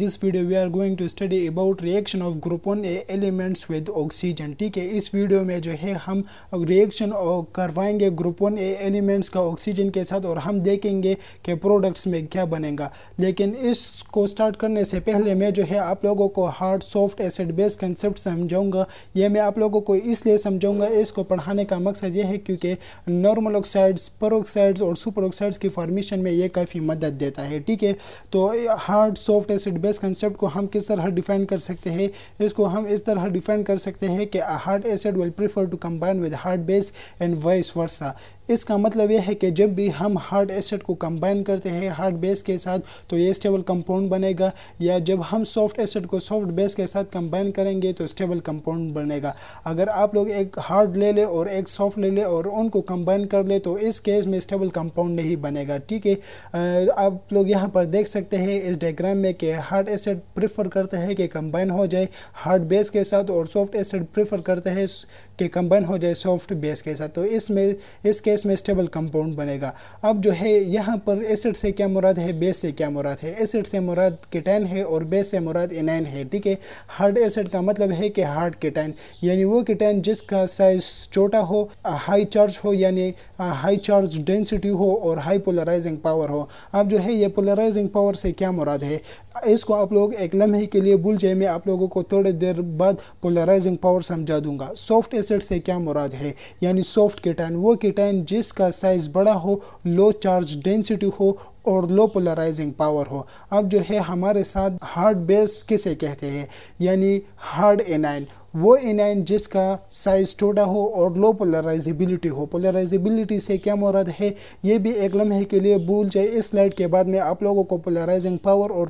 in this video we are going to study about reaction of group one A elements with oxygen ठीक है इस video में जो है हम रिएक्शन करवाएंगे ग्रुप ग्रुपोन ए एलिमेंट्स का ऑक्सीजन के साथ और हम देखेंगे कि प्रोडक्ट्स में क्या बनेगा लेकिन इसको स्टार्ट करने से पहले मैं जो है आप लोगों को hard soft acid base concept समझाऊंगा ये मैं आप लोगों को इसलिए समझाऊंगा इसको पढ़ाने का मकसद ये है क्योंकि नॉर्मल ऑक्साइड्स परोक्साइड्स और सुपर ऑक्साइड्स की फॉर्मेशन में ये काफ़ी मदद देता है ठीक है तो hard soft acid base concept को हम किस तरह डिफाइन कर सकते हैं इसको हम इस तरह डिफाइन कर सकते हैं कि hard acid will prefer to combine with hard base and vice versa इसका मतलब यह है कि जब भी हम हार्ड एसिड को कंबाइन करते हैं हार्ड बेस के साथ तो ये स्टेबल कंपाउंड बनेगा या जब हम सॉफ्ट एसिड को सॉफ्ट बेस के साथ कंबाइन करेंगे तो स्टेबल कंपाउंड बनेगा अगर आप लोग एक हार्ड ले लें और एक सॉफ्ट ले लें और उनको कंबाइन कर ले तो इस केस में स्टेबल कंपाउंड नहीं बनेगा ठीक है आप लोग यहाँ पर देख सकते हैं इस डायग्राम में कि हार्ड एसिड प्रीफर करते हैं कि कंबाइन हो जाए हार्ड बेस के साथ और सॉफ्ट एसिड प्रीफर करते हैं कि कंबाइन हो जाए सॉफ्ट बेस के साथ तो इसमें इस केस बेस में स्टेबल कंपाउंड बनेगा अब जो है यहाँ पर एसिड से क्या मुराद है बेस से क्या मुराद है एसिड से मुराद किटैन है और बेस से मुराद इनैन है ठीक है हार्ड एसिड का मतलब है कि हार्ड किटैन यानी वो किटैन जिसका साइज छोटा हो हाई चार्ज हो यानी हाई चार्ज डेंसिटी हो और हाई पोलराइजिंग पावर हो अब जो है ये पोलराइजिंग पावर से क्या मुराद है इसको आप लोग एक लम्हे के लिए भूल जाए मैं आप लोगों को थोड़ी देर बाद पोलराइजिंग पावर समझा दूंगा सॉफ्ट एसिड से क्या मुराद है यानी सॉफ्ट किटाइन वो किटाइन जिसका साइज़ बड़ा हो लो चार्ज डेंसिटी हो और लो पोलराइजिंग पावर हो अब जो है हमारे साथ हार्ड बेस किसे कहते हैं यानी हार्ड एनाइन वो एनायन जिसका साइज टोडा हो और लो पोलराइजेबिलिटी हो पोलराइजेबिलिटी से क्या मुराद है ये भी एक लम्हे के लिए भूल जाए इस स्लाइड के बाद मैं आप लोगों को पोलराइजिंग पावर और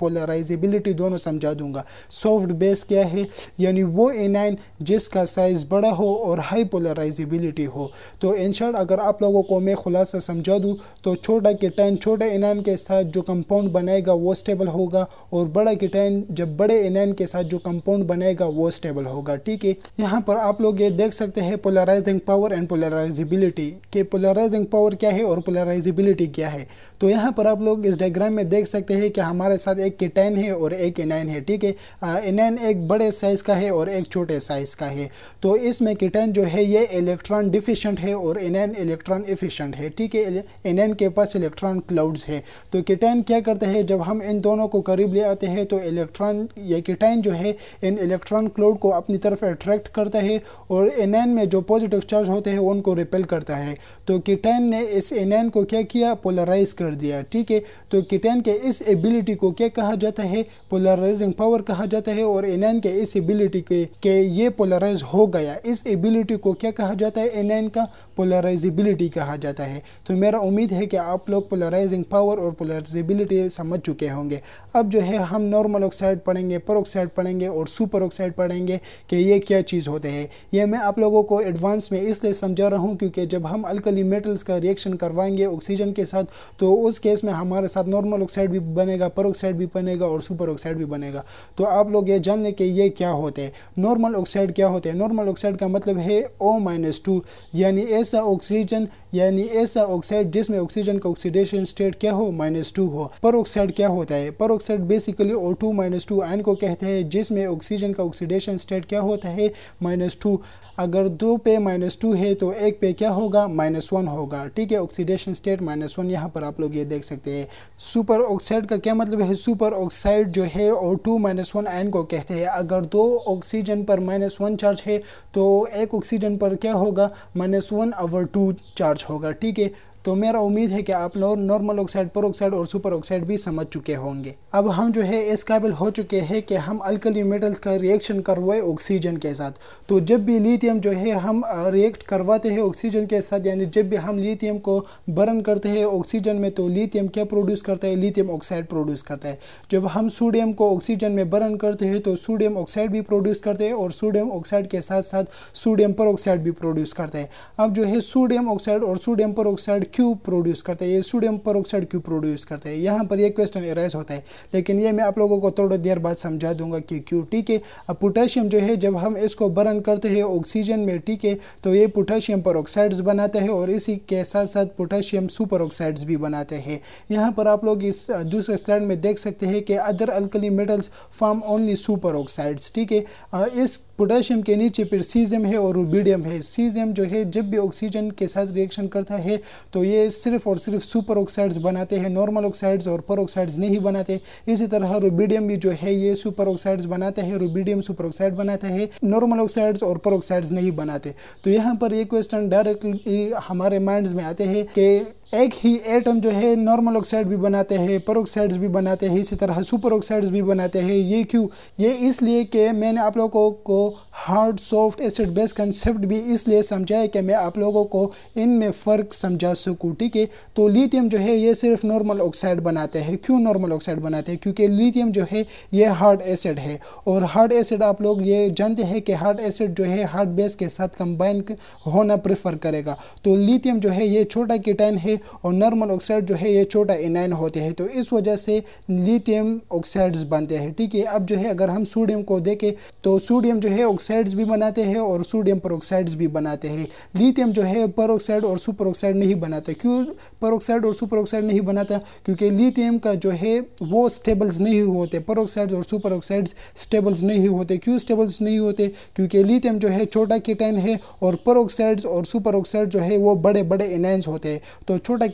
पोलराइजेबिलिटी दोनों समझा दूंगा सॉफ्ट बेस क्या है यानी वो एनायन जिसका साइज़ बड़ा हो और हाई पोलराइजेबिलिटी हो तो इन अगर आप लोगों को मैं खुलासा समझा दूँ तो छोटा किटाइन छोटे एनायन के साथ जो कंपाउंड बनाएगा वो स्टेबल होगा और बड़ा किटाइन जब बड़े एनायन के साथ जो कंपाउंड बनाएगा वो स्टेबल अवेलेबल होगा ठीक है यहाँ पर आप लोग ये देख सकते हैं पोलराइजिंग पावर एंड पोलराइजिबिलिटी के पोलराइजिंग पावर क्या है और पोलराइजिबिलिटी क्या है तो यहाँ पर आप लोग इस डायग्राम में देख सकते हैं कि हमारे साथ एक के टेन है और एक ए है ठीक है ए एक बड़े साइज़ का है और एक छोटे साइज़ का है तो इसमें किटेन जो है ये इलेक्ट्रॉन डिफिशेंट है और ए इलेक्ट्रॉन इफिशेंट है ठीक है ए के पास इलेक्ट्रॉन क्लाउड्स है तो किटेन क्या करते हैं जब हम इन दोनों को करीब ले आते हैं तो इलेक्ट्रॉन ये किटेन जो है इन इलेक्ट्रॉन क्लाउड को अपनी तरफ अट्रैक्ट करता है और एन में जो पॉजिटिव चार्ज होते हैं उनको रिपेल करता है तो किटेन ने इस एन को क्या किया पोलराइज कर दिया ठीक है तो किटेन के इस एबिलिटी को क्या कहा जाता है पोलराइजिंग पावर कहा जाता है और एन के इस एबिलिटी के, के ये पोलराइज हो गया इस एबिलिटी को क्या कहा जाता है एन का पोलराइजेबिलिटी कहा जाता है तो मेरा उम्मीद है कि आप लोग पोलराइजिंग पावर और पोलराइजेबिलिटी समझ चुके होंगे अब जो है हम नॉर्मल ऑक्साइड पढ़ेंगे पर ऑक्साइड पढ़ेंगे और सुपर ऑक्साइड पढ़ेंगे कि ये क्या चीज़ होते हैं ये मैं आप लोगों को एडवांस में इसलिए समझा रहा हूँ क्योंकि जब हम अल्कली मेटल्स का रिएक्शन करवाएंगे ऑक्सीजन के साथ तो उस केस में हमारे साथ नॉर्मल ऑक्साइड भी बनेगा पर ऑक्साइड भी बनेगा और सुपर ऑक्साइड भी बनेगा तो आप लोग ये जान लें कि ये क्या होते हैं नॉर्मल ऑक्साइड क्या होते हैं नॉर्मल ऑक्साइड का मतलब है ओ माइनस टू यानी ऐसा ऑक्सीजन यानी ऐसा ऑक्साइड जिसमें ऑक्सीजन का ऑक्सीडेशन स्टेट क्या हो माइनस टू हो पर ऑक्साइड क्या होता है peroxide basically O two minus two ion को कहते हैं जिसमें ऑक्सीजन का ऑक्सीडेशन स्टेट क्या होता है माइनस टू अगर दो पे माइनस टू है तो एक पे क्या होगा माइनस वन होगा ठीक है ऑक्सीडेशन स्टेट माइनस वन यहाँ पर आप लोग ये देख सकते हैं सुपर ऑक्साइड का क्या मतलब है सुपर ऑक्साइड जो है O two minus one ion को कहते हैं अगर दो ऑक्सीजन पर माइनस वन चार्ज है तो एक ऑक्सीजन पर क्या होगा minus one over two charge होगा ठीक है तो मेरा उम्मीद है कि आप लोग नॉर्मल ऑक्साइड पर ऑक्साइड और सुपर ऑक्साइड भी समझ चुके होंगे अब हम जो है इस काबिल हो चुके हैं कि हम अल्कली मेटल्स का रिएक्शन करवाए ऑक्सीजन के साथ तो जब भी लिथियम जो है हम रिएक्ट करवाते हैं ऑक्सीजन के साथ यानी जब भी हम लिथियम को बर्न करते हैं ऑक्सीजन में तो लिथियम क्या प्रोड्यूस करता है लिथियम ऑक्साइड प्रोड्यूस करता है जब हम सोडियम को ऑक्सीजन में बर्न करते हैं तो सोडियम ऑक्साइड भी प्रोड्यूस करते हैं और सोडियम ऑक्साइड के साथ साथ सोडियम पर ऑक्साइड भी प्रोड्यूस करते हैं अब जो है सोडियम ऑक्साइड और सोडियम पर क्यों प्रोड्यूस करता है ये सोडियम परोक्साइड क्यों प्रोड्यूस करता है यहाँ पर ये क्वेश्चन एराइज होता है लेकिन ये मैं आप लोगों को थोड़ा देर बाद समझा दूंगा कि क्यों ठीक है अब पोटेशियम जो है जब हम इसको बर्न करते हैं ऑक्सीजन में ठीक है तो ये पोटेशियम परोक्साइड्स बनाते हैं और इसी के साथ साथ पोटेशियम सुपर ऑक्साइड्स भी बनाते हैं यहाँ पर आप लोग इस दूसरे स्लाइड में देख सकते हैं कि other alkali metals form only superoxides ठीक है इस पोटाशियम के नीचे फिर सीजियम है और रूबीडियम है सीजियम जो है जब भी ऑक्सीजन के साथ रिएक्शन करता है तो ये सिर्फ और सिर्फ सुपर ऑक्साइड्स बनाते हैं नॉर्मल ऑक्साइड्स और पर ऑक्साइड्स नहीं बनाते इसी तरह रूबीडियम भी जो है ये सुपर ऑक्साइड्स बनाता है रूबीडियम सुपर ऑक्साइड बनाता है नॉर्मल ऑक्साइड्स और पर ऑक्साइड्स नहीं बनाते तो यहाँ पर ये क्वेश्चन डायरेक्टली हमारे माइंड्स में आते हैं कि एक ही एटम जो है नॉर्मल ऑक्साइड भी बनाते हैं परोक्साइड्स भी बनाते हैं इसी तरह सुपर ऑक्साइड्स भी बनाते हैं ये क्यों ये इसलिए कि मैंने आप लोगों को hard soft acid base concept भी इसलिए है कि मैं आप लोगों को इनमें फ़र्क समझा सकूँ ठीक है तो लिथियम जो है ये सिर्फ नॉर्मल ऑक्साइड बनाते हैं क्यों नॉर्मल ऑक्साइड बनाते हैं क्योंकि लिथियम जो है ये हार्ड एसिड है और हार्ड एसिड आप लोग ये जानते हैं कि हार्ड एसिड जो है हार्ड बेस के साथ कंबाइन होना प्रेफर करेगा तो लिथियम जो है ये छोटा कीटाइन है और नॉर्मल ऑक्साइड जो है ये छोटा इनाइन होते हैं तो इस वजह से लिथियम ऑक्साइड्स बनते हैं ठीक है अब जो है अगर हम सोडियम को देखें तो सोडियम जो है ऑक्साइड्स भी बनाते हैं और सोडियम परोक्साइड्स भी बनाते हैं लिथियम जो है परोक्साइड और सुपर नहीं बनाता क्यों परोक्साइड और सुपर नहीं बनाता क्योंकि लिथियम का जो है वो स्टेबल्स नहीं होते पर और सुपर स्टेबल्स नहीं होते क्यों स्टेबल्स नहीं होते क्योंकि लिथियम जो है छोटा कीटैन है और परोक्साइड्स और सुपर जो है वो बड़े बड़े इनैन्स होते हैं तो छोटा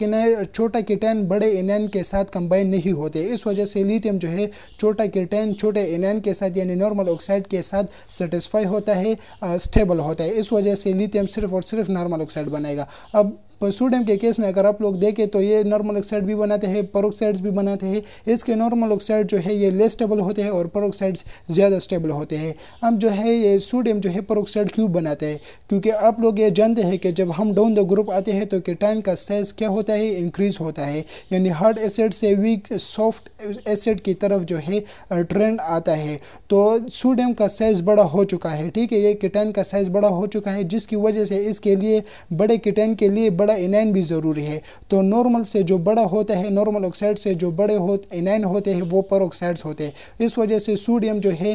छोटा कीटैन बड़े इनैन के साथ कंबाइन नहीं होते इस वजह से लिथियम जो है छोटा कीटैन छोटे इनैन के साथ यानी नॉर्मल ऑक्साइड के साथ सेटिस्फाई होता है स्टेबल होता है इस वजह से लिथियम सिर्फ और सिर्फ नॉर्मल ऑक्साइड बनेगा अब सोडियम के केस में अगर आप लोग देखें तो ये नॉर्मल ऑक्साइड भी बनाते हैं परोक्साइड्स भी बनाते हैं इसके नॉर्मल ऑक्साइड जो है ये लेस स्टेबल होते हैं और परोक्साइड्स ज़्यादा स्टेबल होते हैं अब जो है ये सोडियम जो है परोक्साइड क्यों बनाते हैं क्योंकि आप लोग ये जानते हैं कि जब हम डाउन द ग्रुप आते हैं तो केटाइन का साइज़ क्या होता है इंक्रीज़ होता है यानी हार्ड एसिड से वीक सॉफ्ट एसिड की तरफ जो है ट्रेंड आता है तो सोडियम का साइज़ बड़ा हो चुका है ठीक है ये किटैन का साइज़ बड़ा हो चुका है जिसकी वजह से इसके लिए बड़े किटैन के लिए बड़े बड़ा इनैन भी ज़रूरी है तो नॉर्मल से जो बड़ा होता है नॉर्मल ऑक्साइड से जो बड़े हो इनैन होते हैं वो पर ऑक्साइड्स होते हैं इस वजह से सोडियम जो है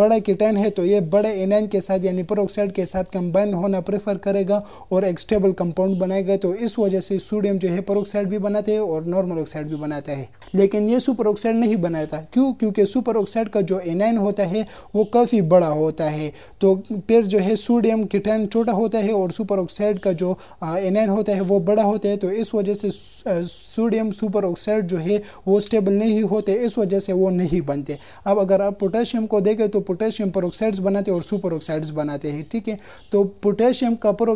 बड़ा किटाइन है तो ये बड़े इनैन के साथ यानी पर ऑक्साइड के साथ कंबाइन होना प्रेफर करेगा और एक स्टेबल कंपाउंड बनाएगा तो इस वजह से सोडियम जो है पर ऑक्साइड भी बनाते हैं और नॉर्मल ऑक्साइड भी बनाता है लेकिन ये सुपर ऑक्साइड नहीं बनाता क्यों क्योंकि सुपर ऑक्साइड का जो एनाइन होता है वो काफ़ी बड़ा होता है तो फिर जो है सोडियम कीटैन छोटा होता है और सुपर ऑक्साइड का जो एनाइन आयन होता है वो बड़ा होता है तो इस वजह से सोडियम सुपर ऑक्साइड जो है वो स्टेबल नहीं होते इस वजह से वो नहीं बनते अब अगर आप पोटेशियम को देखें तो पोटेशियम पर बनाते और सुपर बनाते हैं ठीक है तो पोटेशियम का पर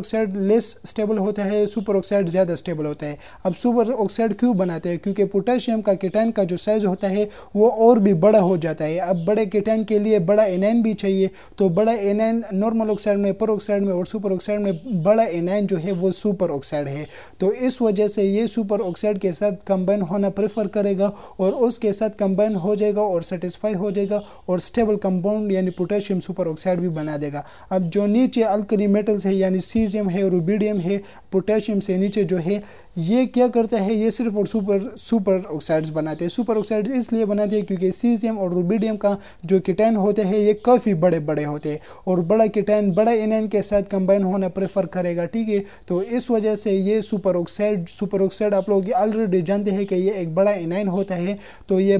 लेस स्टेबल होता है सुपर ज़्यादा स्टेबल होता है अब सुपर क्यों बनाते हैं क्योंकि पोटेशियम का किटैन का जो साइज़ होता है वो और भी बड़ा हो जाता है अब बड़े किटैन के लिए बड़ा एनाइन भी चाहिए तो बड़ा एनाइन नॉर्मल ऑक्साइड में पर में और सुपर में बड़ा एनाइन जो है वो सुपर ऑक्साइड है तो इस वजह से ये सुपर ऑक्साइड के साथ कंबाइन होना प्रेफर करेगा और उसके साथ कंबाइन हो जाएगा और सेटिस्फाई हो जाएगा और स्टेबल कंपाउंड यानी पोटेशियम सुपर ऑक्साइड भी बना देगा अब जो नीचे अल्कनी मेटल्स है यानी सीजियम है रूबीडियम है पोटेशियम से नीचे जो है ये क्या करता है ये सिर्फ और सुपर सुपर ऑक्साइड्स बनाते हैं सुपर ऑक्साइड इसलिए बनाते हैं क्योंकि सीजियम और रूबीडियम का जो किटैन होते हैं ये काफ़ी बड़े बड़े होते हैं और बड़ा किटैन बड़ा इन के साथ कंबाइन होना प्रेफर करेगा ठीक है तो इस वजह वजह से ये सुपर ऑक्साइड सुपर ऑक्साइड आप लोग ऑलरेडी जानते हैं कि ये एक बड़ा इनाइन होता है तो ये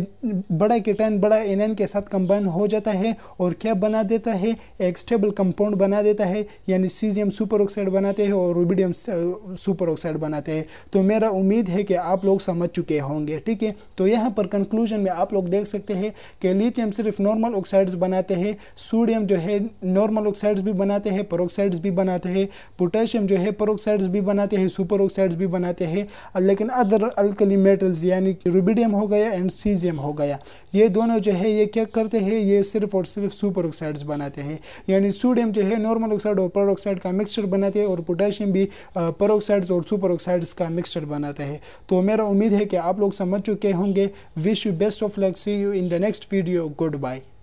बड़ा कीटाइन बड़ा इनाइन के साथ कंबाइन हो जाता है और क्या बना देता है एक स्टेबल कंपाउंड बना देता है यानी सीजियम सुपर ऑक्साइड बनाते हैं और रूबिडियम सुपर ऑक्साइड बनाते हैं तो मेरा उम्मीद है कि आप लोग समझ चुके होंगे ठीक है तो यहाँ पर कंक्लूजन में आप लोग देख सकते हैं कि लिथियम सिर्फ नॉर्मल ऑक्साइड्स बनाते हैं सोडियम जो है नॉर्मल ऑक्साइड्स भी बनाते हैं परोक्साइड्स भी बनाते हैं पोटेशियम जो है परोक्साइड्स भी बनाते हैं सुपर ऑक्साइड्स भी बनाते हैं लेकिन अदर अल्कली मेटल्स यानी कि रूबीडियम हो गया एंड सीजियम हो गया ये दोनों जो है ये क्या करते हैं ये सिर्फ और सिर्फ सुपर ऑक्साइड्स बनाते हैं यानी सोडियम जो है नॉर्मल ऑक्साइड और पर ऑक्साइड का मिक्सचर बनाते हैं और पोटेशियम भी पर ऑक्साइड्स और सुपर ऑक्साइड्स का मिक्सचर बनाते हैं तो मेरा उम्मीद है कि आप लोग समझ चुके होंगे wish you best of luck see you in the next video good bye